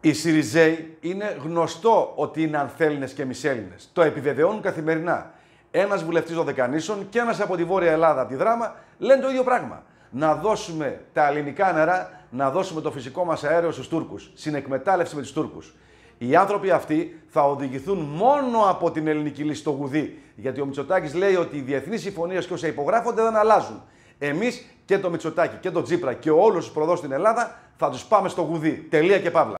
Οι Σιριζέοι είναι γνωστό ότι είναι ανθέλληνες και μισέλληνες. Το επιβεβαιώνουν καθημερινά. Ένας βουλευτής των Δεκανήσων και ένας από τη Βόρεια Ελλάδα, τη Δράμα, λένε το ίδιο πράγμα. Να δώσουμε τα ελληνικά νερά, να δώσουμε το φυσικό μας αέριο στους Τούρκους. Συνεκμετάλλευση με τους Τούρκους. Οι άνθρωποι αυτοί θα οδηγηθούν μόνο από την ελληνική λύση στο γουδί. Γιατί ο Μητσοτάκης λέει ότι οι διεθνείς συμφωνίες και όσα υπογράφονται δεν αλλάζουν. Εμείς και το Μητσοτάκη και το Τζίπρα και όλους τους προδό στην Ελλάδα θα τους πάμε στο γουδί. Τελεία και παύλα.